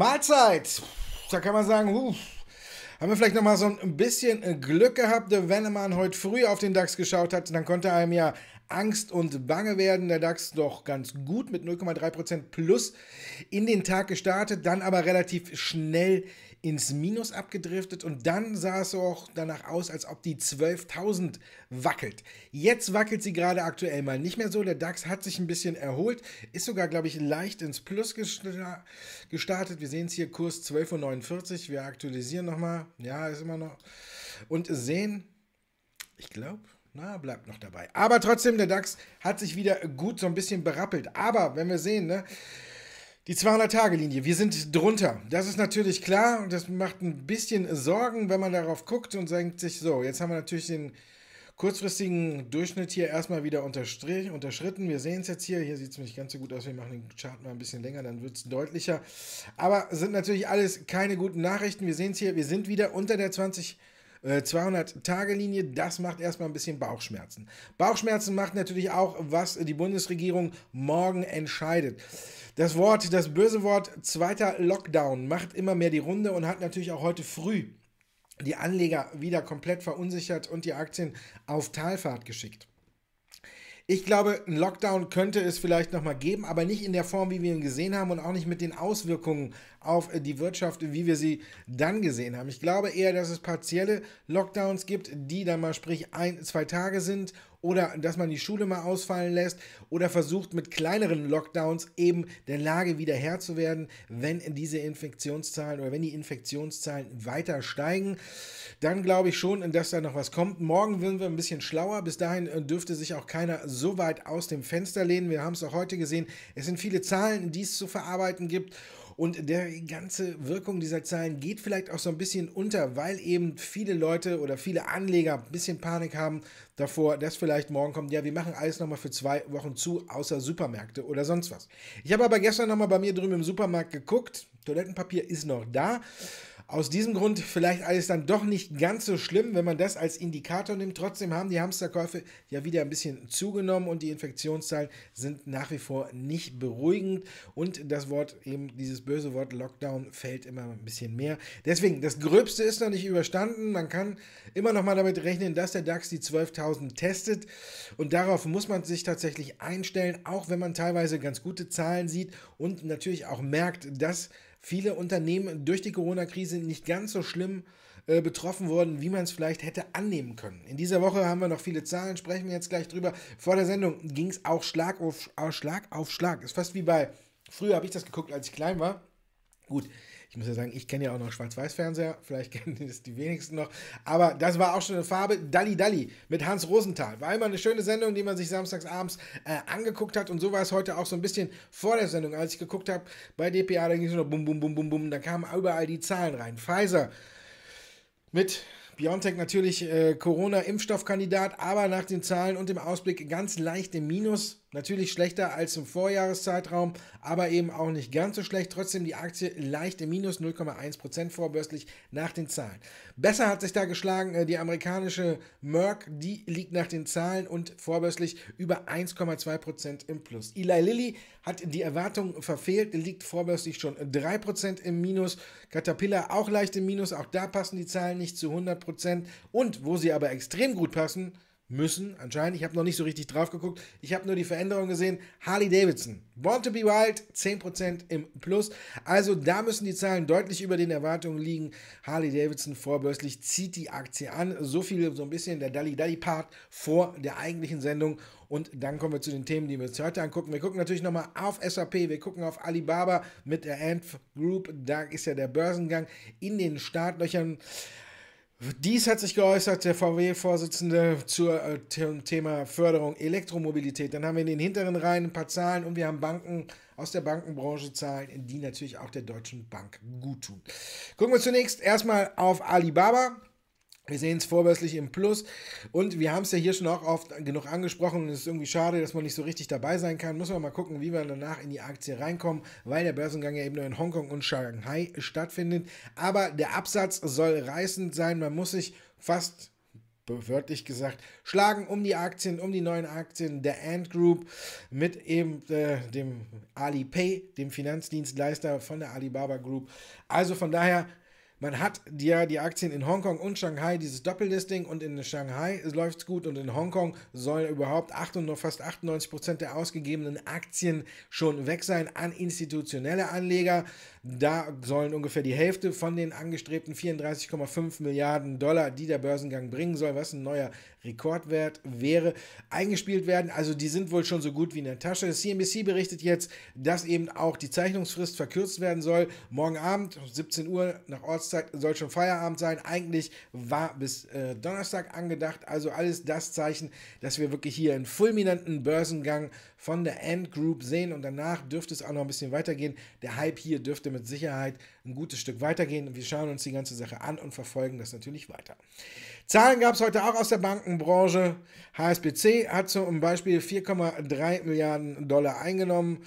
Mahlzeit. Da kann man sagen, uff, haben wir vielleicht nochmal so ein bisschen Glück gehabt, wenn man heute früh auf den DAX geschaut hat, dann konnte einem ja Angst und Bange werden. Der DAX doch ganz gut mit 0,3% plus in den Tag gestartet, dann aber relativ schnell ins Minus abgedriftet und dann sah es auch danach aus, als ob die 12.000 wackelt. Jetzt wackelt sie gerade aktuell mal nicht mehr so. Der DAX hat sich ein bisschen erholt, ist sogar, glaube ich, leicht ins Plus gestartet. Wir sehen es hier, Kurs 12,49 Uhr. Wir aktualisieren nochmal. Ja, ist immer noch. Und sehen, ich glaube, na, bleibt noch dabei. Aber trotzdem, der DAX hat sich wieder gut so ein bisschen berappelt. Aber wenn wir sehen, ne? Die 200-Tage-Linie, wir sind drunter. Das ist natürlich klar und das macht ein bisschen Sorgen, wenn man darauf guckt und denkt sich, so, jetzt haben wir natürlich den kurzfristigen Durchschnitt hier erstmal wieder unterschritten. Wir sehen es jetzt hier, hier sieht es nicht ganz so gut aus. Wir machen den Chart mal ein bisschen länger, dann wird es deutlicher. Aber sind natürlich alles keine guten Nachrichten. Wir sehen es hier, wir sind wieder unter der 20. tage 200-Tage-Linie, äh, das macht erstmal ein bisschen Bauchschmerzen. Bauchschmerzen macht natürlich auch, was die Bundesregierung morgen entscheidet. Das Wort, das böse Wort zweiter Lockdown macht immer mehr die Runde und hat natürlich auch heute früh die Anleger wieder komplett verunsichert und die Aktien auf Talfahrt geschickt. Ich glaube, ein Lockdown könnte es vielleicht nochmal geben, aber nicht in der Form, wie wir ihn gesehen haben und auch nicht mit den Auswirkungen auf äh, die Wirtschaft, wie wir sie dann gesehen haben. Ich glaube eher, dass es partielle Lockdowns gibt, die dann mal sprich ein, zwei Tage sind oder dass man die Schule mal ausfallen lässt oder versucht mit kleineren Lockdowns eben der Lage wieder Herr zu werden, wenn diese Infektionszahlen oder wenn die Infektionszahlen weiter steigen, dann glaube ich schon, dass da noch was kommt. Morgen werden wir ein bisschen schlauer. Bis dahin äh, dürfte sich auch keiner so weit aus dem Fenster lehnen. Wir haben es auch heute gesehen. Es sind viele Zahlen, die es zu verarbeiten gibt. Und der ganze Wirkung dieser Zahlen geht vielleicht auch so ein bisschen unter, weil eben viele Leute oder viele Anleger ein bisschen Panik haben davor, dass vielleicht morgen kommt, ja, wir machen alles nochmal für zwei Wochen zu, außer Supermärkte oder sonst was. Ich habe aber gestern nochmal bei mir drüben im Supermarkt geguckt. Toilettenpapier ist noch da. Aus diesem Grund vielleicht alles dann doch nicht ganz so schlimm, wenn man das als Indikator nimmt. Trotzdem haben die Hamsterkäufe ja wieder ein bisschen zugenommen und die Infektionszahlen sind nach wie vor nicht beruhigend. Und das Wort, eben dieses böse Wort Lockdown, fällt immer ein bisschen mehr. Deswegen, das Gröbste ist noch nicht überstanden. Man kann immer noch mal damit rechnen, dass der DAX die 12.000 testet. Und darauf muss man sich tatsächlich einstellen, auch wenn man teilweise ganz gute Zahlen sieht und natürlich auch merkt, dass viele Unternehmen durch die Corona-Krise nicht ganz so schlimm äh, betroffen wurden, wie man es vielleicht hätte annehmen können. In dieser Woche haben wir noch viele Zahlen, sprechen wir jetzt gleich drüber. Vor der Sendung ging es auch Schlag auf äh, Schlag auf Schlag. Ist fast wie bei, früher habe ich das geguckt, als ich klein war. Gut, ich muss ja sagen, ich kenne ja auch noch Schwarz-Weiß-Fernseher, vielleicht kennen das die wenigsten noch. Aber das war auch schon eine Farbe. Dalli Dalli mit Hans Rosenthal. War immer eine schöne Sendung, die man sich samstags abends äh, angeguckt hat. Und so war es heute auch so ein bisschen vor der Sendung. Als ich geguckt habe bei DPA, da ging es nur bum, bum, bum, bum, bum. Da kamen überall die Zahlen rein. Pfizer mit BioNTech natürlich äh, Corona-Impfstoffkandidat, aber nach den Zahlen und dem Ausblick ganz leicht im Minus. Natürlich schlechter als im Vorjahreszeitraum, aber eben auch nicht ganz so schlecht. Trotzdem die Aktie leicht im Minus 0,1% vorbörslich nach den Zahlen. Besser hat sich da geschlagen äh, die amerikanische Merck, die liegt nach den Zahlen und vorbörslich über 1,2% im Plus. Eli Lilly hat die Erwartungen verfehlt, liegt vorbörslich schon 3% im Minus. Caterpillar auch leicht im Minus, auch da passen die Zahlen nicht zu 100%. Und wo sie aber extrem gut passen, müssen, anscheinend. Ich habe noch nicht so richtig drauf geguckt. Ich habe nur die Veränderung gesehen. Harley Davidson, Want to be Wild, 10% im Plus. Also da müssen die Zahlen deutlich über den Erwartungen liegen. Harley Davidson vorbörslich zieht die Aktie an. So viel, so ein bisschen der Dalli-Dalli-Part vor der eigentlichen Sendung. Und dann kommen wir zu den Themen, die wir uns heute angucken. Wir gucken natürlich nochmal auf SAP, wir gucken auf Alibaba mit der Ant Group. Da ist ja der Börsengang in den Startlöchern. Dies hat sich geäußert, der VW-Vorsitzende, zum äh, Thema Förderung Elektromobilität. Dann haben wir in den hinteren Reihen ein paar Zahlen und wir haben Banken aus der Bankenbranche Zahlen, die natürlich auch der Deutschen Bank gut tun. Gucken wir zunächst erstmal auf Alibaba. Wir sehen es vorbörslich im Plus und wir haben es ja hier schon auch oft genug angesprochen. Es ist irgendwie schade, dass man nicht so richtig dabei sein kann. Müssen wir mal gucken, wie wir danach in die Aktie reinkommen, weil der Börsengang ja eben nur in Hongkong und Shanghai stattfindet. Aber der Absatz soll reißend sein. Man muss sich fast wörtlich gesagt, schlagen um die Aktien, um die neuen Aktien der Ant Group mit eben äh, dem Alipay, dem Finanzdienstleister von der Alibaba Group. Also von daher man hat ja die Aktien in Hongkong und Shanghai, dieses Doppellisting und in Shanghai läuft es gut und in Hongkong sollen überhaupt 800, fast 98 Prozent der ausgegebenen Aktien schon weg sein an institutionelle Anleger. Da sollen ungefähr die Hälfte von den angestrebten 34,5 Milliarden Dollar, die der Börsengang bringen soll, was ein neuer Rekordwert wäre, eingespielt werden. Also die sind wohl schon so gut wie in der Tasche. CNBC berichtet jetzt, dass eben auch die Zeichnungsfrist verkürzt werden soll. Morgen Abend, 17 Uhr nach Ortszeit, soll schon Feierabend sein. Eigentlich war bis äh, Donnerstag angedacht. Also alles das Zeichen, dass wir wirklich hier einen fulminanten Börsengang von der End Group sehen. Und danach dürfte es auch noch ein bisschen weitergehen. Der Hype hier dürfte Punkte mit Sicherheit ein gutes Stück weitergehen. Wir schauen uns die ganze Sache an und verfolgen das natürlich weiter. Zahlen gab es heute auch aus der Bankenbranche. HSBC hat zum Beispiel 4,3 Milliarden Dollar eingenommen.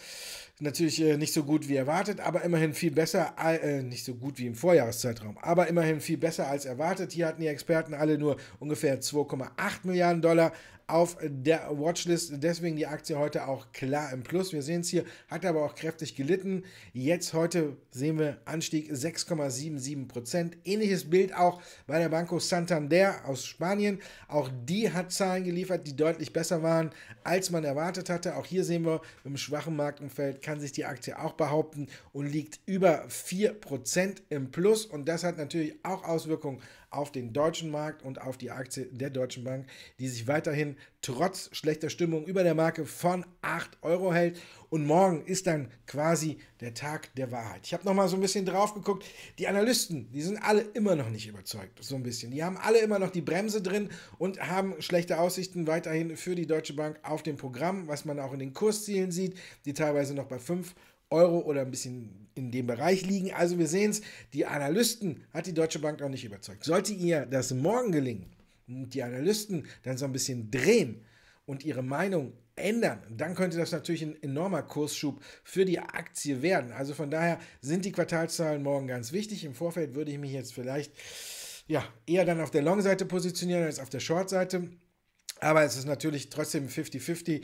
Natürlich äh, nicht so gut wie erwartet, aber immerhin viel besser, äh, nicht so gut wie im Vorjahreszeitraum, aber immerhin viel besser als erwartet. Hier hatten die Experten alle nur ungefähr 2,8 Milliarden Dollar auf der Watchlist. Deswegen die Aktie heute auch klar im Plus. Wir sehen es hier, hat aber auch kräftig gelitten. Jetzt heute sehen wir Anstieg 6,77 Prozent. Ähnliches Bild auch bei der Banco Santander aus Spanien. Auch die hat Zahlen geliefert, die deutlich besser waren, als man erwartet hatte. Auch hier sehen wir, im schwachen Marktumfeld kann sich die Aktie auch behaupten und liegt über 4 Prozent im Plus. Und das hat natürlich auch Auswirkungen auf den deutschen Markt und auf die Aktie der Deutschen Bank, die sich weiterhin trotz schlechter Stimmung über der Marke von 8 Euro hält. Und morgen ist dann quasi der Tag der Wahrheit. Ich habe nochmal so ein bisschen drauf geguckt. Die Analysten, die sind alle immer noch nicht überzeugt, so ein bisschen. Die haben alle immer noch die Bremse drin und haben schlechte Aussichten weiterhin für die Deutsche Bank auf dem Programm, was man auch in den Kurszielen sieht, die teilweise noch bei 5 Euro Euro oder ein bisschen in dem Bereich liegen. Also wir sehen es, die Analysten hat die Deutsche Bank noch nicht überzeugt. Sollte ihr das morgen gelingen und die Analysten dann so ein bisschen drehen und ihre Meinung ändern, dann könnte das natürlich ein enormer Kursschub für die Aktie werden. Also von daher sind die Quartalszahlen morgen ganz wichtig. Im Vorfeld würde ich mich jetzt vielleicht ja, eher dann auf der Long-Seite positionieren als auf der Short-Seite. Aber es ist natürlich trotzdem 50-50.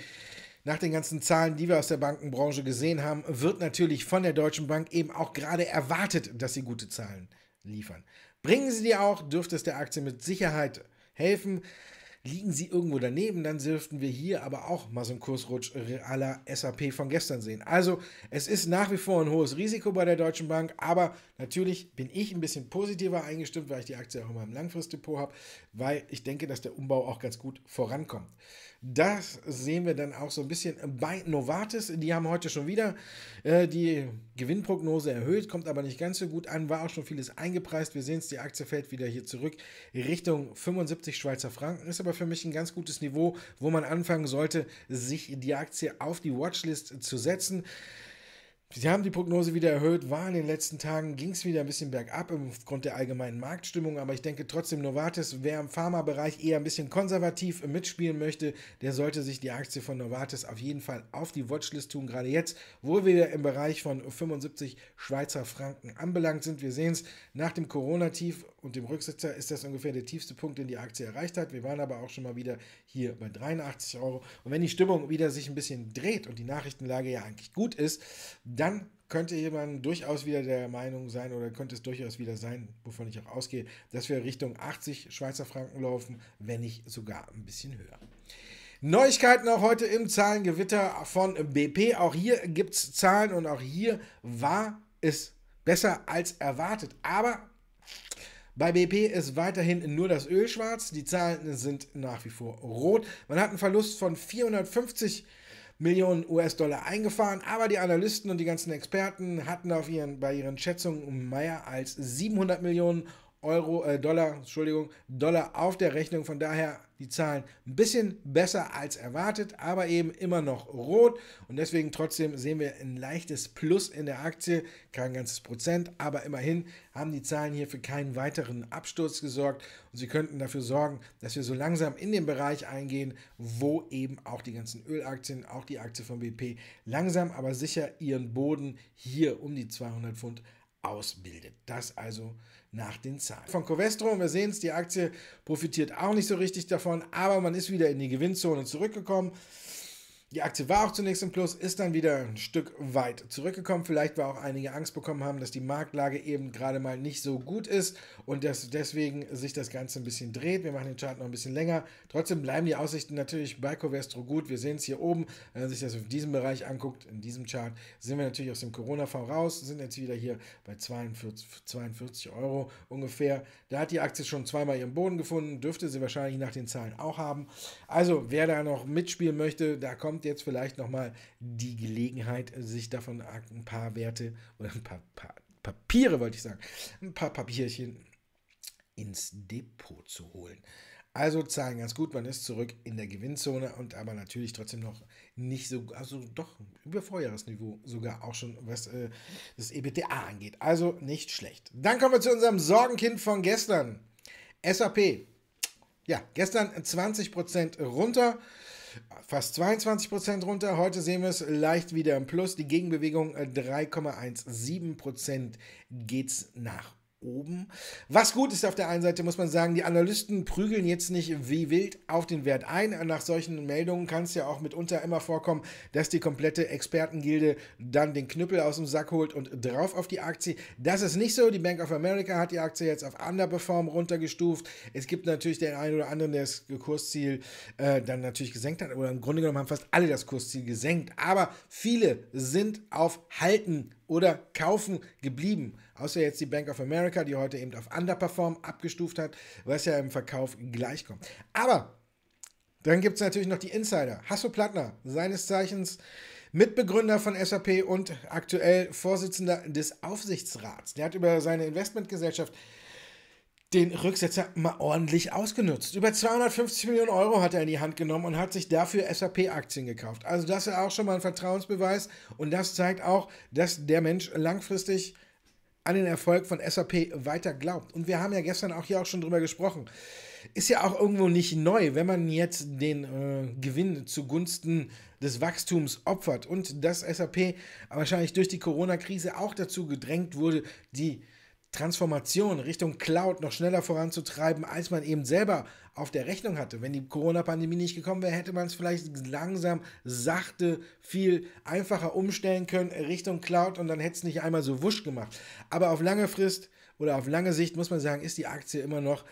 Nach den ganzen Zahlen, die wir aus der Bankenbranche gesehen haben, wird natürlich von der Deutschen Bank eben auch gerade erwartet, dass sie gute Zahlen liefern. Bringen sie die auch, dürfte es der Aktie mit Sicherheit helfen. Liegen sie irgendwo daneben, dann dürften wir hier aber auch mal so einen Kursrutsch aller SAP von gestern sehen. Also es ist nach wie vor ein hohes Risiko bei der Deutschen Bank, aber natürlich bin ich ein bisschen positiver eingestimmt, weil ich die Aktie auch immer im Langfristdepot habe, weil ich denke, dass der Umbau auch ganz gut vorankommt. Das sehen wir dann auch so ein bisschen bei Novartis. Die haben heute schon wieder äh, die Gewinnprognose erhöht, kommt aber nicht ganz so gut an, war auch schon vieles eingepreist. Wir sehen es, die Aktie fällt wieder hier zurück Richtung 75 Schweizer Franken. Ist aber für mich ein ganz gutes Niveau, wo man anfangen sollte, sich die Aktie auf die Watchlist zu setzen. Sie haben die Prognose wieder erhöht, war in den letzten Tagen, ging es wieder ein bisschen bergab aufgrund der allgemeinen Marktstimmung, aber ich denke trotzdem, Novartis, wer im Pharmabereich eher ein bisschen konservativ mitspielen möchte, der sollte sich die Aktie von Novartis auf jeden Fall auf die Watchlist tun, gerade jetzt, wo wir im Bereich von 75 Schweizer Franken anbelangt sind. Wir sehen es nach dem Corona-Tief und dem Rücksitzer ist das ungefähr der tiefste Punkt, den die Aktie erreicht hat. Wir waren aber auch schon mal wieder hier bei 83 Euro. Und wenn die Stimmung wieder sich ein bisschen dreht und die Nachrichtenlage ja eigentlich gut ist, dann könnte jemand durchaus wieder der Meinung sein oder könnte es durchaus wieder sein, wovon ich auch ausgehe, dass wir Richtung 80 Schweizer Franken laufen, wenn nicht sogar ein bisschen höher. Neuigkeiten auch heute im Zahlengewitter von BP. Auch hier gibt es Zahlen und auch hier war es besser als erwartet. Aber bei BP ist weiterhin nur das Öl schwarz, die Zahlen sind nach wie vor rot. Man hat einen Verlust von 450 Millionen US-Dollar eingefahren, aber die Analysten und die ganzen Experten hatten auf ihren, bei ihren Schätzungen Meyer als 700 Millionen Euro, äh Dollar, Entschuldigung, Dollar auf der Rechnung. Von daher die Zahlen ein bisschen besser als erwartet, aber eben immer noch rot. Und deswegen trotzdem sehen wir ein leichtes Plus in der Aktie, kein ganzes Prozent, aber immerhin haben die Zahlen hier für keinen weiteren Absturz gesorgt. Und sie könnten dafür sorgen, dass wir so langsam in den Bereich eingehen, wo eben auch die ganzen Ölaktien, auch die Aktie von BP langsam aber sicher ihren Boden hier um die 200 Pfund ausbildet. Das also nach den Zahlen. Von Covestro, wir sehen es, die Aktie profitiert auch nicht so richtig davon, aber man ist wieder in die Gewinnzone zurückgekommen. Die Aktie war auch zunächst im Plus, ist dann wieder ein Stück weit zurückgekommen. Vielleicht, war auch einige Angst bekommen haben, dass die Marktlage eben gerade mal nicht so gut ist und dass deswegen sich das Ganze ein bisschen dreht. Wir machen den Chart noch ein bisschen länger. Trotzdem bleiben die Aussichten natürlich bei Covestro gut. Wir sehen es hier oben, wenn man sich das auf diesem Bereich anguckt, in diesem Chart, sind wir natürlich aus dem Corona-V raus, sind jetzt wieder hier bei 42, 42 Euro ungefähr. Da hat die Aktie schon zweimal ihren Boden gefunden, dürfte sie wahrscheinlich nach den Zahlen auch haben. Also, wer da noch mitspielen möchte, da kommt bekommt jetzt vielleicht nochmal die Gelegenheit, sich davon ein paar Werte oder ein paar, paar Papiere, wollte ich sagen, ein paar Papierchen ins Depot zu holen. Also zahlen ganz gut, man ist zurück in der Gewinnzone und aber natürlich trotzdem noch nicht so, also doch über Vorjahresniveau sogar auch schon, was äh, das EBTA angeht. Also nicht schlecht. Dann kommen wir zu unserem Sorgenkind von gestern. SAP. Ja, gestern 20% runter fast 22 runter. Heute sehen wir es leicht wieder im Plus. Die Gegenbewegung 3,17 geht es nach oben. Was gut ist auf der einen Seite, muss man sagen, die Analysten prügeln jetzt nicht wie wild auf den Wert ein. Nach solchen Meldungen kann es ja auch mitunter immer vorkommen, dass die komplette Expertengilde dann den Knüppel aus dem Sack holt und drauf auf die Aktie. Das ist nicht so. Die Bank of America hat die Aktie jetzt auf Underperform runtergestuft. Es gibt natürlich den einen oder anderen, der das Kursziel äh, dann natürlich gesenkt hat. Oder im Grunde genommen haben fast alle das Kursziel gesenkt. Aber viele sind auf Halten oder kaufen geblieben. Außer jetzt die Bank of America, die heute eben auf Underperform abgestuft hat, was ja im Verkauf gleichkommt. Aber dann gibt es natürlich noch die Insider. Hasso Plattner, seines Zeichens Mitbegründer von SAP und aktuell Vorsitzender des Aufsichtsrats. Der hat über seine Investmentgesellschaft den Rücksetzer mal ordentlich ausgenutzt. Über 250 Millionen Euro hat er in die Hand genommen und hat sich dafür SAP-Aktien gekauft. Also das ist auch schon mal ein Vertrauensbeweis und das zeigt auch, dass der Mensch langfristig an den Erfolg von SAP weiter glaubt. Und wir haben ja gestern auch hier auch schon drüber gesprochen. Ist ja auch irgendwo nicht neu, wenn man jetzt den äh, Gewinn zugunsten des Wachstums opfert und dass SAP wahrscheinlich durch die Corona-Krise auch dazu gedrängt wurde, die äh, Transformation Richtung Cloud noch schneller voranzutreiben, als man eben selber auf der Rechnung hatte. Wenn die Corona-Pandemie nicht gekommen wäre, hätte man es vielleicht langsam, sachte, viel einfacher umstellen können Richtung Cloud und dann hätte es nicht einmal so wusch gemacht. Aber auf lange Frist oder auf lange Sicht muss man sagen, ist die Aktie immer noch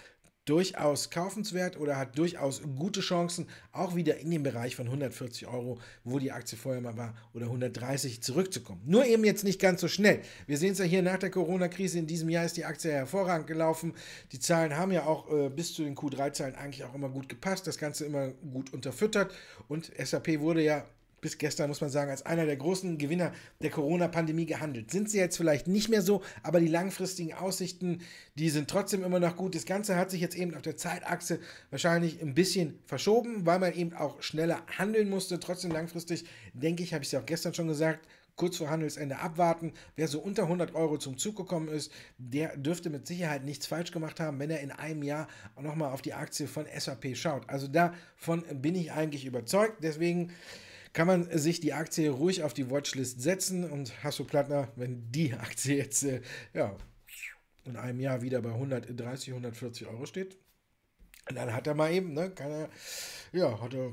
durchaus kaufenswert oder hat durchaus gute Chancen, auch wieder in den Bereich von 140 Euro, wo die Aktie vorher mal war, oder 130 zurückzukommen. Nur eben jetzt nicht ganz so schnell. Wir sehen es ja hier nach der Corona-Krise in diesem Jahr ist die Aktie hervorragend gelaufen. Die Zahlen haben ja auch äh, bis zu den Q3-Zahlen eigentlich auch immer gut gepasst, das Ganze immer gut unterfüttert und SAP wurde ja bis gestern, muss man sagen, als einer der großen Gewinner der Corona-Pandemie gehandelt. Sind sie jetzt vielleicht nicht mehr so, aber die langfristigen Aussichten, die sind trotzdem immer noch gut. Das Ganze hat sich jetzt eben auf der Zeitachse wahrscheinlich ein bisschen verschoben, weil man eben auch schneller handeln musste. Trotzdem langfristig, denke ich, habe ich es ja auch gestern schon gesagt, kurz vor Handelsende abwarten. Wer so unter 100 Euro zum Zug gekommen ist, der dürfte mit Sicherheit nichts falsch gemacht haben, wenn er in einem Jahr nochmal auf die Aktie von SAP schaut. Also davon bin ich eigentlich überzeugt. Deswegen kann man sich die Aktie ruhig auf die Watchlist setzen und Hasso Plattner, wenn die Aktie jetzt äh, ja, in einem Jahr wieder bei 130, 140 Euro steht, dann hat er mal eben, ne, kann er, ja, hat er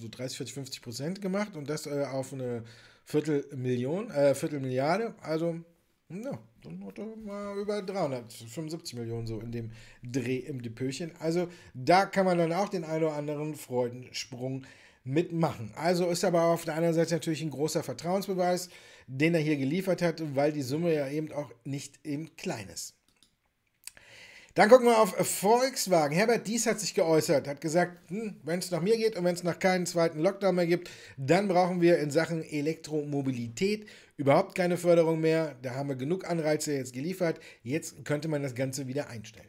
so 30, 40, 50 Prozent gemacht und das äh, auf eine Viertelmillion, äh, Viertelmilliarde, also ja, dann hat er mal über 375 Millionen so in dem Dreh im Depöchen. Also da kann man dann auch den ein oder anderen Freudensprung mitmachen. Also ist aber auf der anderen Seite natürlich ein großer Vertrauensbeweis, den er hier geliefert hat, weil die Summe ja eben auch nicht eben klein ist. Dann gucken wir auf Volkswagen. Herbert Dies hat sich geäußert, hat gesagt, hm, wenn es nach mir geht und wenn es nach keinen zweiten Lockdown mehr gibt, dann brauchen wir in Sachen Elektromobilität überhaupt keine Förderung mehr. Da haben wir genug Anreize jetzt geliefert. Jetzt könnte man das Ganze wieder einstellen.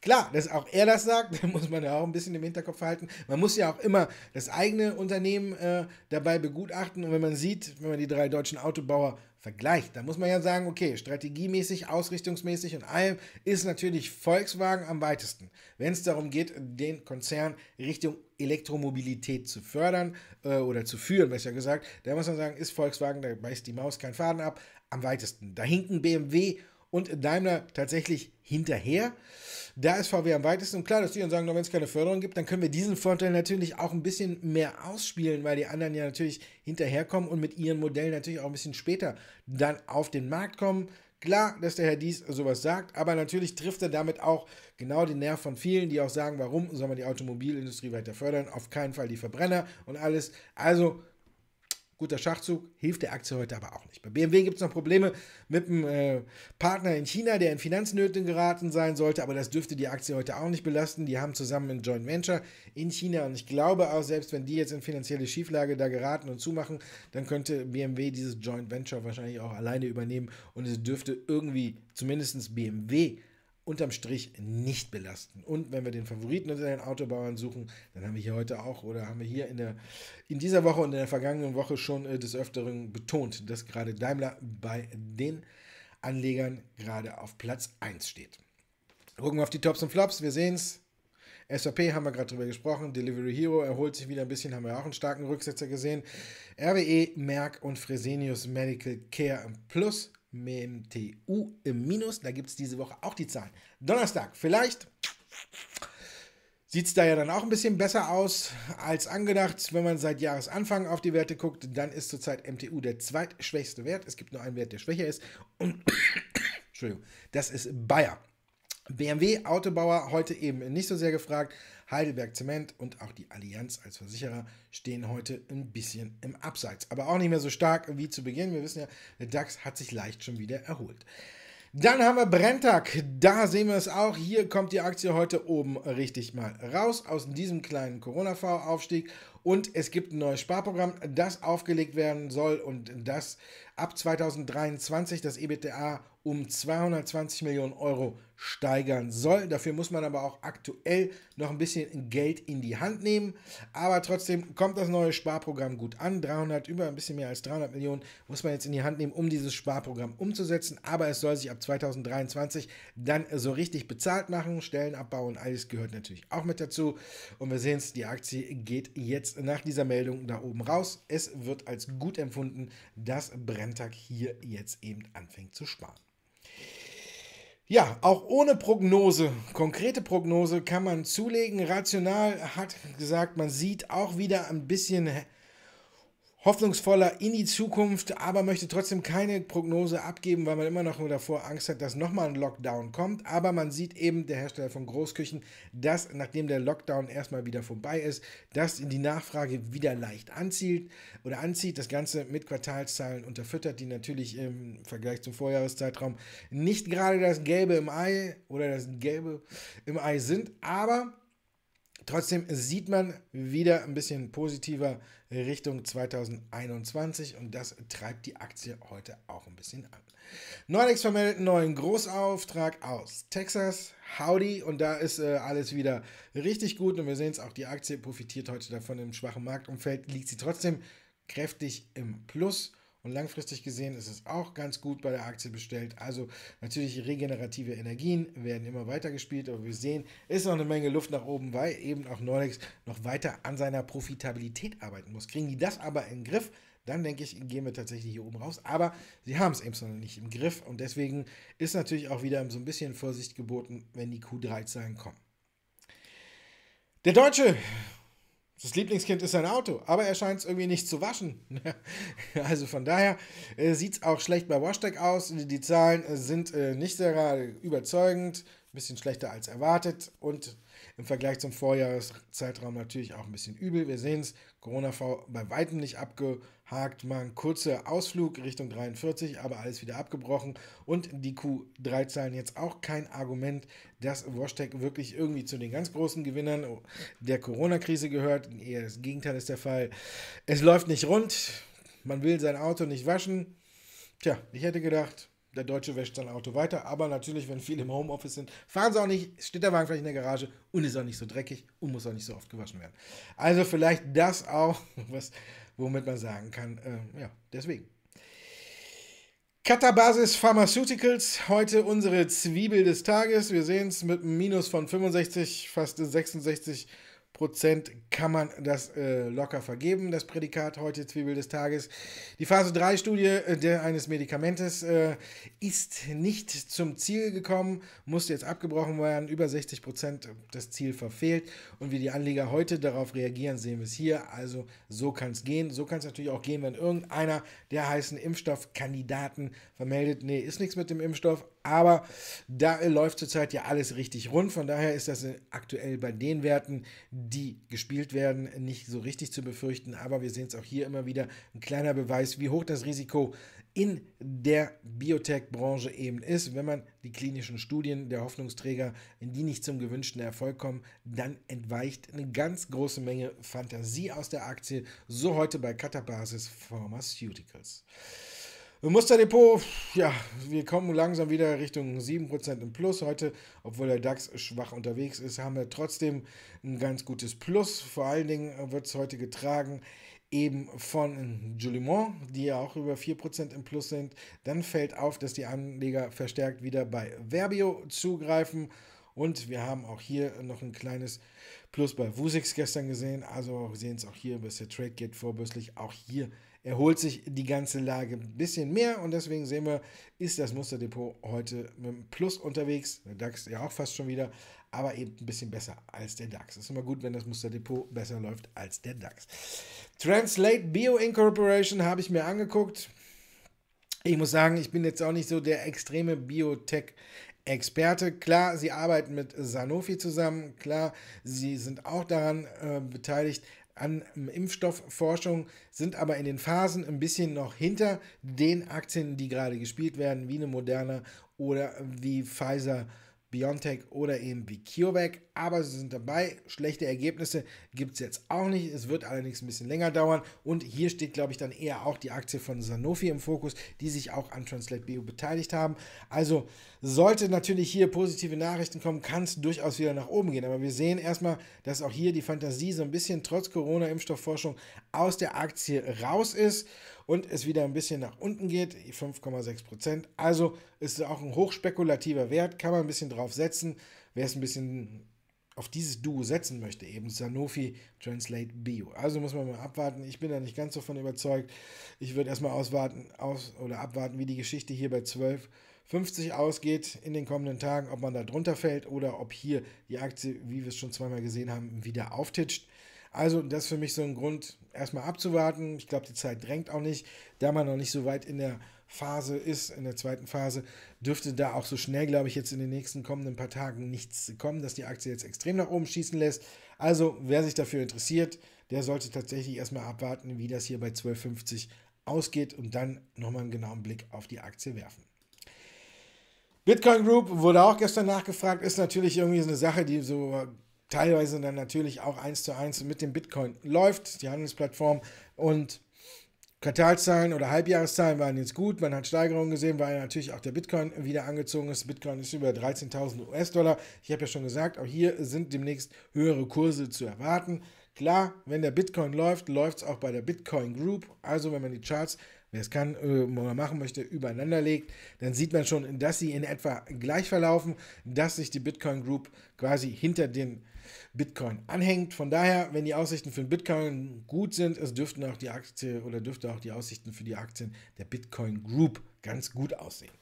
Klar, dass auch er das sagt, muss man ja auch ein bisschen im Hinterkopf halten. Man muss ja auch immer das eigene Unternehmen äh, dabei begutachten. Und wenn man sieht, wenn man die drei deutschen Autobauer vergleicht, dann muss man ja sagen, okay, strategiemäßig, ausrichtungsmäßig und allem ist natürlich Volkswagen am weitesten. Wenn es darum geht, den Konzern Richtung Elektromobilität zu fördern äh, oder zu führen, besser gesagt, da muss man sagen, ist Volkswagen, da beißt die Maus keinen Faden ab, am weitesten. Da hinken BMW und Daimler tatsächlich hinterher. Da ist VW am weitesten. Und klar, dass die dann sagen, wenn es keine Förderung gibt, dann können wir diesen Vorteil natürlich auch ein bisschen mehr ausspielen, weil die anderen ja natürlich hinterherkommen und mit ihren Modellen natürlich auch ein bisschen später dann auf den Markt kommen. Klar, dass der Herr Dies sowas sagt, aber natürlich trifft er damit auch genau den Nerv von vielen, die auch sagen, warum soll man die Automobilindustrie weiter fördern? Auf keinen Fall die Verbrenner und alles. Also Guter Schachzug, hilft der Aktie heute aber auch nicht. Bei BMW gibt es noch Probleme mit einem äh, Partner in China, der in Finanznöten geraten sein sollte, aber das dürfte die Aktie heute auch nicht belasten. Die haben zusammen ein Joint Venture in China und ich glaube auch, selbst wenn die jetzt in finanzielle Schieflage da geraten und zumachen, dann könnte BMW dieses Joint Venture wahrscheinlich auch alleine übernehmen und es dürfte irgendwie zumindest BMW unterm Strich nicht belasten. Und wenn wir den Favoriten unter den Autobauern suchen, dann haben wir hier heute auch oder haben wir hier in, der, in dieser Woche und in der vergangenen Woche schon äh, des Öfteren betont, dass gerade Daimler bei den Anlegern gerade auf Platz 1 steht. Gucken wir auf die Tops und Flops, wir sehen es. SAP haben wir gerade drüber gesprochen, Delivery Hero erholt sich wieder ein bisschen, haben wir auch einen starken Rücksetzer gesehen. RWE, Merck und Fresenius Medical Care Plus mit dem TU im Minus. Da gibt es diese Woche auch die Zahlen. Donnerstag, vielleicht sieht es da ja dann auch ein bisschen besser aus als angedacht. Wenn man seit Jahresanfang auf die Werte guckt, dann ist zurzeit MTU der zweitschwächste Wert. Es gibt nur einen Wert, der schwächer ist. Und Entschuldigung, das ist Bayer. BMW Autobauer heute eben nicht so sehr gefragt. Heidelberg Zement und auch die Allianz als Versicherer stehen heute ein bisschen im Abseits. Aber auch nicht mehr so stark wie zu Beginn. Wir wissen ja, der DAX hat sich leicht schon wieder erholt. Dann haben wir Brenntag. Da sehen wir es auch. Hier kommt die Aktie heute oben richtig mal raus aus diesem kleinen Corona-V-Aufstieg. Und es gibt ein neues Sparprogramm, das aufgelegt werden soll und das ab 2023 das EBTA um 220 Millionen Euro steigern soll. Dafür muss man aber auch aktuell noch ein bisschen Geld in die Hand nehmen. Aber trotzdem kommt das neue Sparprogramm gut an. 300, über ein bisschen mehr als 300 Millionen muss man jetzt in die Hand nehmen, um dieses Sparprogramm umzusetzen. Aber es soll sich ab 2023 dann so richtig bezahlt machen. Stellenabbau und alles gehört natürlich auch mit dazu. Und wir sehen es, die Aktie geht jetzt nach dieser Meldung da oben raus. Es wird als gut empfunden, dass Brenntag hier jetzt eben anfängt zu sparen. Ja, auch ohne Prognose, konkrete Prognose kann man zulegen. Rational hat gesagt, man sieht auch wieder ein bisschen hoffnungsvoller in die Zukunft, aber möchte trotzdem keine Prognose abgeben, weil man immer noch nur davor Angst hat, dass nochmal ein Lockdown kommt. Aber man sieht eben, der Hersteller von Großküchen, dass nachdem der Lockdown erstmal wieder vorbei ist, dass die Nachfrage wieder leicht anzieht oder anzieht. Das Ganze mit Quartalszahlen unterfüttert, die natürlich im Vergleich zum Vorjahreszeitraum nicht gerade das Gelbe im Ei oder das Gelbe im Ei sind, aber Trotzdem sieht man wieder ein bisschen positiver Richtung 2021 und das treibt die Aktie heute auch ein bisschen an. Nordex vermeldet einen neuen Großauftrag aus Texas. Howdy und da ist äh, alles wieder richtig gut und wir sehen es auch, die Aktie profitiert heute davon im schwachen Marktumfeld, liegt sie trotzdem kräftig im Plus und langfristig gesehen ist es auch ganz gut bei der Aktie bestellt. Also natürlich regenerative Energien werden immer weiter gespielt, aber wir sehen, ist noch eine Menge Luft nach oben, weil eben auch Nordex noch weiter an seiner Profitabilität arbeiten muss. Kriegen die das aber in den Griff, dann denke ich, gehen wir tatsächlich hier oben raus. Aber sie haben es eben noch nicht im Griff und deswegen ist natürlich auch wieder so ein bisschen Vorsicht geboten, wenn die Q3-Zahlen kommen. Der deutsche das Lieblingskind ist sein Auto, aber er scheint es irgendwie nicht zu waschen. also von daher äh, sieht es auch schlecht bei Washtag aus. Die Zahlen äh, sind äh, nicht sehr überzeugend, ein bisschen schlechter als erwartet und im Vergleich zum Vorjahreszeitraum natürlich auch ein bisschen übel. Wir sehen es, Corona V bei weitem nicht abgehakt, mal ein kurzer Ausflug Richtung 43, aber alles wieder abgebrochen. Und die Q3-Zahlen jetzt auch kein Argument, dass WashTech wirklich irgendwie zu den ganz großen Gewinnern der Corona-Krise gehört. Eher das Gegenteil ist der Fall. Es läuft nicht rund, man will sein Auto nicht waschen. Tja, ich hätte gedacht, der Deutsche wäscht sein Auto weiter. Aber natürlich, wenn viele im Homeoffice sind, fahren sie auch nicht, steht der Wagen vielleicht in der Garage und ist auch nicht so dreckig und muss auch nicht so oft gewaschen werden. Also vielleicht das auch, was, womit man sagen kann, äh, ja, deswegen. Katabasis Pharmaceuticals, heute unsere Zwiebel des Tages. Wir sehen es mit einem Minus von 65, fast 66 Prozent kann man das äh, locker vergeben, das Prädikat heute Zwiebel des Tages. Die Phase 3 Studie äh, eines Medikamentes äh, ist nicht zum Ziel gekommen, musste jetzt abgebrochen werden, über 60 Prozent das Ziel verfehlt und wie die Anleger heute darauf reagieren, sehen wir es hier. Also so kann es gehen, so kann es natürlich auch gehen, wenn irgendeiner der heißen Impfstoffkandidaten vermeldet, nee, ist nichts mit dem Impfstoff, aber da läuft zurzeit ja alles richtig rund. Von daher ist das äh, aktuell bei den Werten, die gespielt werden, nicht so richtig zu befürchten. Aber wir sehen es auch hier immer wieder, ein kleiner Beweis, wie hoch das Risiko in der Biotech-Branche eben ist. Wenn man die klinischen Studien der Hoffnungsträger, wenn die nicht zum gewünschten Erfolg kommen, dann entweicht eine ganz große Menge Fantasie aus der Aktie. So heute bei Catabasis Pharmaceuticals. Im Musterdepot, ja, wir kommen langsam wieder Richtung 7% im Plus. Heute, obwohl der DAX schwach unterwegs ist, haben wir trotzdem ein ganz gutes Plus. Vor allen Dingen wird es heute getragen eben von Julimont, die ja auch über 4% im Plus sind. Dann fällt auf, dass die Anleger verstärkt wieder bei Verbio zugreifen. Und wir haben auch hier noch ein kleines Plus bei Wusix gestern gesehen. Also sehen es auch hier ein der Trade geht vorbürstlich, Auch hier erholt sich die ganze Lage ein bisschen mehr und deswegen sehen wir, ist das Musterdepot heute mit einem Plus unterwegs. Der DAX ja auch fast schon wieder, aber eben ein bisschen besser als der DAX. Ist immer gut, wenn das Musterdepot besser läuft als der DAX. Translate Bio Incorporation habe ich mir angeguckt. Ich muss sagen, ich bin jetzt auch nicht so der extreme Biotech. Experte. Klar, sie arbeiten mit Sanofi zusammen, klar, sie sind auch daran äh, beteiligt, an ähm, Impfstoffforschung, sind aber in den Phasen ein bisschen noch hinter den Aktien, die gerade gespielt werden, wie eine Moderna oder wie Pfizer Biontech oder eben wie CureVac, aber sie sind dabei. Schlechte Ergebnisse gibt es jetzt auch nicht. Es wird allerdings ein bisschen länger dauern. Und hier steht, glaube ich, dann eher auch die Aktie von Sanofi im Fokus, die sich auch an Translate Bio beteiligt haben. Also sollte natürlich hier positive Nachrichten kommen, kann es durchaus wieder nach oben gehen. Aber wir sehen erstmal, dass auch hier die Fantasie so ein bisschen trotz Corona-Impfstoffforschung aus der Aktie raus ist und es wieder ein bisschen nach unten geht, 5,6 Prozent. Also ist es auch ein hochspekulativer Wert, kann man ein bisschen drauf setzen. Wer es ein bisschen auf dieses Duo setzen möchte, eben Sanofi Translate Bio. Also muss man mal abwarten. Ich bin da nicht ganz so von überzeugt. Ich würde erstmal auswarten aus, oder abwarten, wie die Geschichte hier bei 12,50 ausgeht in den kommenden Tagen, ob man da drunter fällt oder ob hier die Aktie, wie wir es schon zweimal gesehen haben, wieder auftitscht. Also, das ist für mich so ein Grund, erstmal abzuwarten. Ich glaube, die Zeit drängt auch nicht. Da man noch nicht so weit in der Phase ist, in der zweiten Phase, dürfte da auch so schnell, glaube ich, jetzt in den nächsten kommenden paar Tagen nichts kommen, dass die Aktie jetzt extrem nach oben schießen lässt. Also, wer sich dafür interessiert, der sollte tatsächlich erstmal abwarten, wie das hier bei 12,50 ausgeht und dann nochmal einen genauen Blick auf die Aktie werfen. Bitcoin Group wurde auch gestern nachgefragt, ist natürlich irgendwie so eine Sache, die so teilweise dann natürlich auch eins zu eins mit dem Bitcoin läuft, die Handelsplattform und Quartalszahlen oder Halbjahreszahlen waren jetzt gut. Man hat Steigerungen gesehen, weil natürlich auch der Bitcoin wieder angezogen ist. Bitcoin ist über 13.000 US-Dollar. Ich habe ja schon gesagt, auch hier sind demnächst höhere Kurse zu erwarten. Klar, wenn der Bitcoin läuft, läuft es auch bei der Bitcoin Group. Also wenn man die Charts wer es kann äh, oder machen möchte, übereinander legt, dann sieht man schon, dass sie in etwa gleich verlaufen, dass sich die Bitcoin Group quasi hinter den Bitcoin anhängt. Von daher, wenn die Aussichten für den Bitcoin gut sind, es dürften auch die Aktie oder dürfte auch die Aussichten für die Aktien der Bitcoin Group ganz gut aussehen.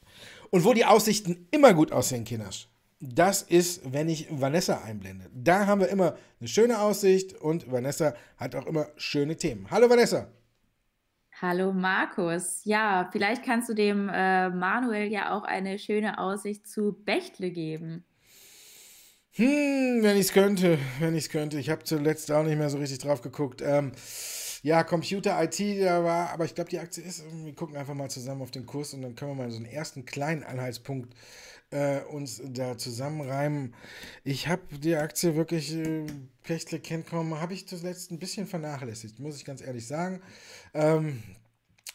Und wo die Aussichten immer gut aussehen, Kinnasch, das ist, wenn ich Vanessa einblende. Da haben wir immer eine schöne Aussicht und Vanessa hat auch immer schöne Themen. Hallo Vanessa! Hallo Markus. Ja, vielleicht kannst du dem äh, Manuel ja auch eine schöne Aussicht zu Bechtle geben. Hm, wenn ich es könnte, wenn ich es könnte. Ich habe zuletzt auch nicht mehr so richtig drauf geguckt. Ähm, ja, Computer IT, da war, aber ich glaube, die Aktie ist, wir gucken einfach mal zusammen auf den Kurs und dann können wir mal so einen ersten kleinen Anhaltspunkt äh, äh, uns da zusammenreimen. Ich habe die Aktie wirklich, äh, Pechtle kennt kaum, habe ich zuletzt ein bisschen vernachlässigt, muss ich ganz ehrlich sagen. Ähm,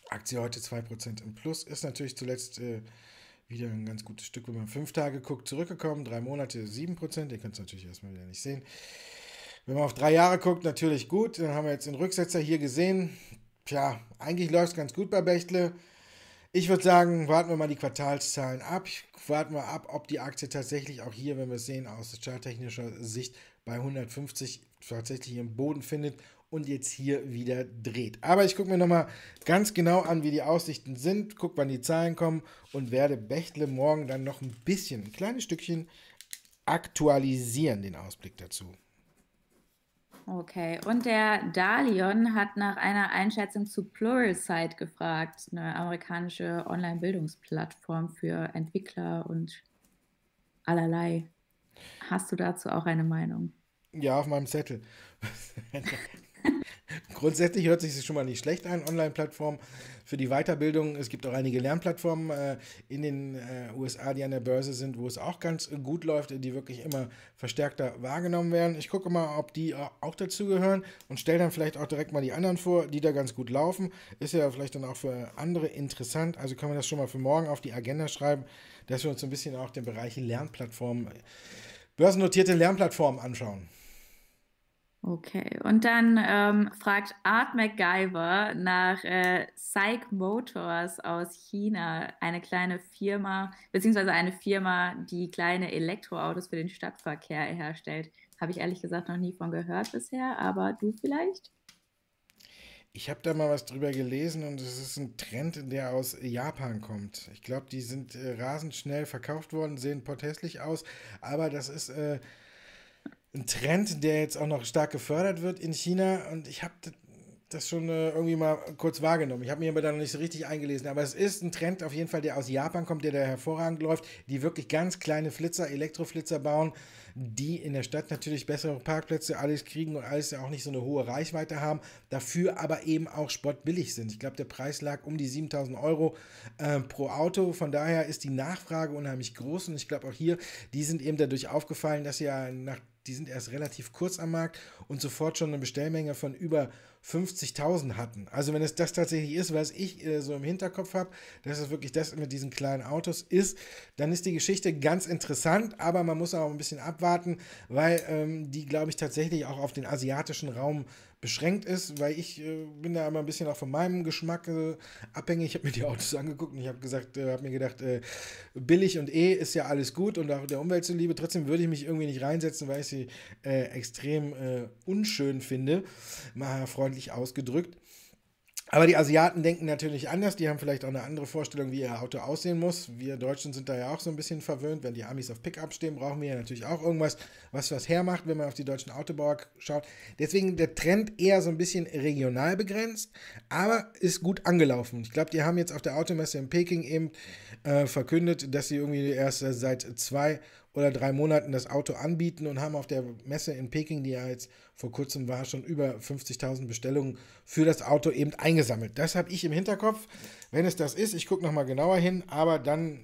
Aktie heute 2% im Plus, ist natürlich zuletzt äh, wieder ein ganz gutes Stück, wenn man fünf Tage guckt, zurückgekommen, drei Monate 7%, ihr könnt es natürlich erstmal wieder nicht sehen. Wenn man auf drei Jahre guckt, natürlich gut. Dann haben wir jetzt den Rücksetzer hier gesehen. Tja, eigentlich läuft es ganz gut bei Bechtle. Ich würde sagen, warten wir mal die Quartalszahlen ab. Warten wir ab, ob die Aktie tatsächlich auch hier, wenn wir es sehen, aus charttechnischer Sicht bei 150 tatsächlich ihren Boden findet und jetzt hier wieder dreht. Aber ich gucke mir nochmal ganz genau an, wie die Aussichten sind, gucke, wann die Zahlen kommen und werde Bechtle morgen dann noch ein bisschen, ein kleines Stückchen aktualisieren, den Ausblick dazu. Okay, und der Dalion hat nach einer Einschätzung zu Pluralsight gefragt, eine amerikanische Online-Bildungsplattform für Entwickler und allerlei. Hast du dazu auch eine Meinung? Ja, auf meinem Zettel. Grundsätzlich hört sich das schon mal nicht schlecht an, Online-Plattformen für die Weiterbildung. Es gibt auch einige Lernplattformen äh, in den äh, USA, die an der Börse sind, wo es auch ganz gut läuft, die wirklich immer verstärkter wahrgenommen werden. Ich gucke mal, ob die äh, auch dazugehören und stelle dann vielleicht auch direkt mal die anderen vor, die da ganz gut laufen. Ist ja vielleicht dann auch für andere interessant. Also können wir das schon mal für morgen auf die Agenda schreiben, dass wir uns ein bisschen auch den Bereich Lernplattformen, börsennotierte Lernplattformen anschauen. Okay, und dann ähm, fragt Art MacGyver nach äh, Psych Motors aus China, eine kleine Firma, beziehungsweise eine Firma, die kleine Elektroautos für den Stadtverkehr herstellt. Habe ich ehrlich gesagt noch nie von gehört bisher, aber du vielleicht? Ich habe da mal was drüber gelesen und es ist ein Trend, der aus Japan kommt. Ich glaube, die sind äh, rasend schnell verkauft worden, sehen potässlich aus, aber das ist. Äh, ein Trend, der jetzt auch noch stark gefördert wird in China. Und ich habe das schon äh, irgendwie mal kurz wahrgenommen. Ich habe mir aber da noch nicht so richtig eingelesen. Aber es ist ein Trend auf jeden Fall, der aus Japan kommt, der da hervorragend läuft, die wirklich ganz kleine Flitzer, Elektroflitzer bauen, die in der Stadt natürlich bessere Parkplätze alles kriegen und alles ja auch nicht so eine hohe Reichweite haben, dafür aber eben auch spottbillig sind. Ich glaube, der Preis lag um die 7000 Euro äh, pro Auto. Von daher ist die Nachfrage unheimlich groß und ich glaube auch hier, die sind eben dadurch aufgefallen, dass sie ja nach die sind erst relativ kurz am Markt und sofort schon eine Bestellmenge von über 50.000 hatten. Also wenn es das tatsächlich ist, was ich äh, so im Hinterkopf habe, dass es wirklich das mit diesen kleinen Autos ist, dann ist die Geschichte ganz interessant, aber man muss auch ein bisschen abwarten, weil ähm, die, glaube ich, tatsächlich auch auf den asiatischen Raum beschränkt ist, weil ich äh, bin da immer ein bisschen auch von meinem Geschmack äh, abhängig. Ich habe mir die Autos angeguckt und ich habe gesagt, äh, habe mir gedacht, äh, billig und eh ist ja alles gut und auch der Umwelt zuliebe. Trotzdem würde ich mich irgendwie nicht reinsetzen, weil ich sie äh, extrem äh, unschön finde, mal freundlich ausgedrückt. Aber die Asiaten denken natürlich anders, die haben vielleicht auch eine andere Vorstellung, wie ihr Auto aussehen muss. Wir Deutschen sind da ja auch so ein bisschen verwöhnt, wenn die Amis auf Pickup stehen, brauchen wir ja natürlich auch irgendwas, was was hermacht, wenn man auf die deutschen Autobauer schaut. Deswegen der Trend eher so ein bisschen regional begrenzt, aber ist gut angelaufen. Ich glaube, die haben jetzt auf der Automesse in Peking eben äh, verkündet, dass sie irgendwie erst äh, seit zwei oder drei Monaten das Auto anbieten und haben auf der Messe in Peking, die ja jetzt vor kurzem war, schon über 50.000 Bestellungen für das Auto eben eingesammelt. Das habe ich im Hinterkopf, wenn es das ist. Ich gucke nochmal genauer hin, aber dann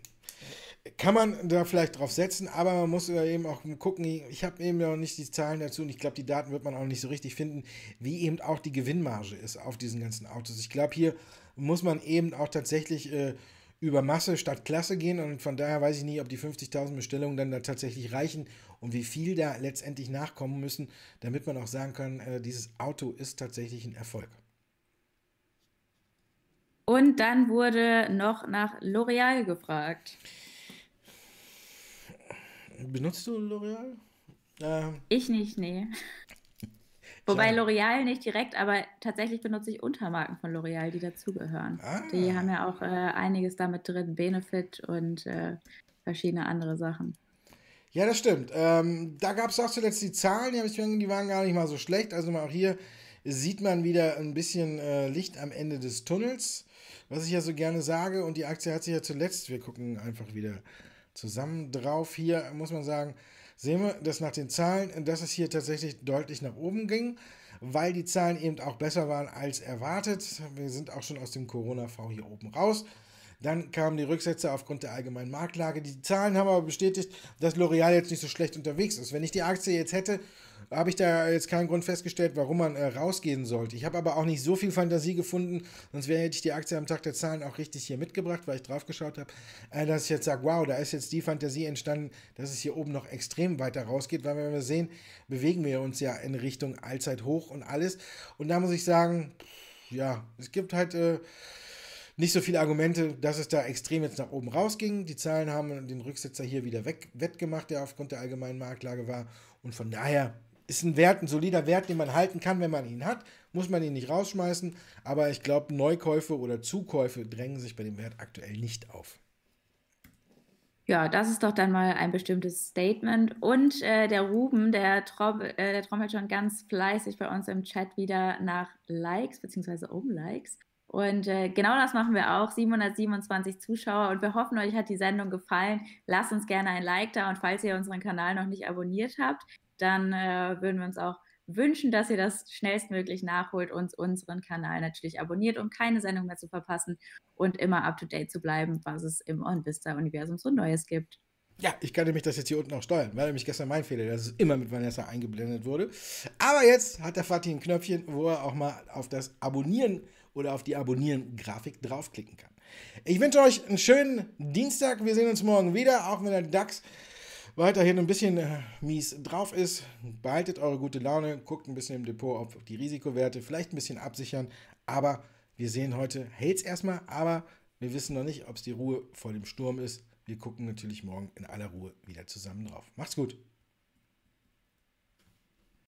kann man da vielleicht drauf setzen, aber man muss eben auch gucken, ich habe eben noch nicht die Zahlen dazu und ich glaube, die Daten wird man auch nicht so richtig finden, wie eben auch die Gewinnmarge ist auf diesen ganzen Autos. Ich glaube, hier muss man eben auch tatsächlich... Äh, über Masse statt Klasse gehen und von daher weiß ich nicht, ob die 50.000 Bestellungen dann da tatsächlich reichen und wie viel da letztendlich nachkommen müssen, damit man auch sagen kann, äh, dieses Auto ist tatsächlich ein Erfolg. Und dann wurde noch nach L'Oreal gefragt. Benutzt du L'Oreal? Ähm, ich nicht, nee. Wobei L'Oreal nicht direkt, aber tatsächlich benutze ich Untermarken von L'Oreal, die dazugehören. Ah. Die haben ja auch äh, einiges damit drin, Benefit und äh, verschiedene andere Sachen. Ja, das stimmt. Ähm, da gab es auch zuletzt die Zahlen, die, ich, die waren gar nicht mal so schlecht. Also auch hier sieht man wieder ein bisschen äh, Licht am Ende des Tunnels, was ich ja so gerne sage. Und die Aktie hat sich ja zuletzt, wir gucken einfach wieder zusammen drauf. Hier muss man sagen, sehen wir, dass nach den Zahlen, dass es hier tatsächlich deutlich nach oben ging, weil die Zahlen eben auch besser waren als erwartet. Wir sind auch schon aus dem Corona-V hier oben raus. Dann kamen die Rücksätze aufgrund der allgemeinen Marktlage. Die Zahlen haben aber bestätigt, dass L'Oreal jetzt nicht so schlecht unterwegs ist. Wenn ich die Aktie jetzt hätte habe ich da jetzt keinen Grund festgestellt, warum man äh, rausgehen sollte. Ich habe aber auch nicht so viel Fantasie gefunden, sonst wäre, hätte ich die Aktie am Tag der Zahlen auch richtig hier mitgebracht, weil ich drauf geschaut habe, äh, dass ich jetzt sage, wow, da ist jetzt die Fantasie entstanden, dass es hier oben noch extrem weiter rausgeht, weil wenn wir sehen, bewegen wir uns ja in Richtung Allzeit hoch und alles. Und da muss ich sagen, ja, es gibt halt... Äh, nicht so viele Argumente, dass es da extrem jetzt nach oben rausging. Die Zahlen haben den Rücksetzer hier wieder weg, wettgemacht, der aufgrund der allgemeinen Marktlage war. Und von daher ist ein Wert, ein solider Wert, den man halten kann, wenn man ihn hat. Muss man ihn nicht rausschmeißen, aber ich glaube, Neukäufe oder Zukäufe drängen sich bei dem Wert aktuell nicht auf. Ja, das ist doch dann mal ein bestimmtes Statement. Und äh, der Ruben, der, Trob, äh, der trommelt schon ganz fleißig bei uns im Chat wieder nach Likes bzw. um Likes. Und äh, genau das machen wir auch. 727 Zuschauer und wir hoffen, euch hat die Sendung gefallen. Lasst uns gerne ein Like da und falls ihr unseren Kanal noch nicht abonniert habt, dann äh, würden wir uns auch wünschen, dass ihr das schnellstmöglich nachholt und unseren Kanal natürlich abonniert, um keine Sendung mehr zu verpassen und immer up to date zu bleiben, was es im OnVista-Universum so Neues gibt. Ja, ich kann nämlich das jetzt hier unten auch steuern. War nämlich gestern mein Fehler, dass es immer mit Vanessa eingeblendet wurde. Aber jetzt hat der Fatih ein Knöpfchen, wo er auch mal auf das Abonnieren oder auf die Abonnieren-Grafik draufklicken kann. Ich wünsche euch einen schönen Dienstag. Wir sehen uns morgen wieder, auch wenn der DAX weiterhin ein bisschen äh, mies drauf ist. Behaltet eure gute Laune, guckt ein bisschen im Depot auf die Risikowerte, vielleicht ein bisschen absichern, aber wir sehen heute, hält es erstmal, aber wir wissen noch nicht, ob es die Ruhe vor dem Sturm ist. Wir gucken natürlich morgen in aller Ruhe wieder zusammen drauf. Macht's gut!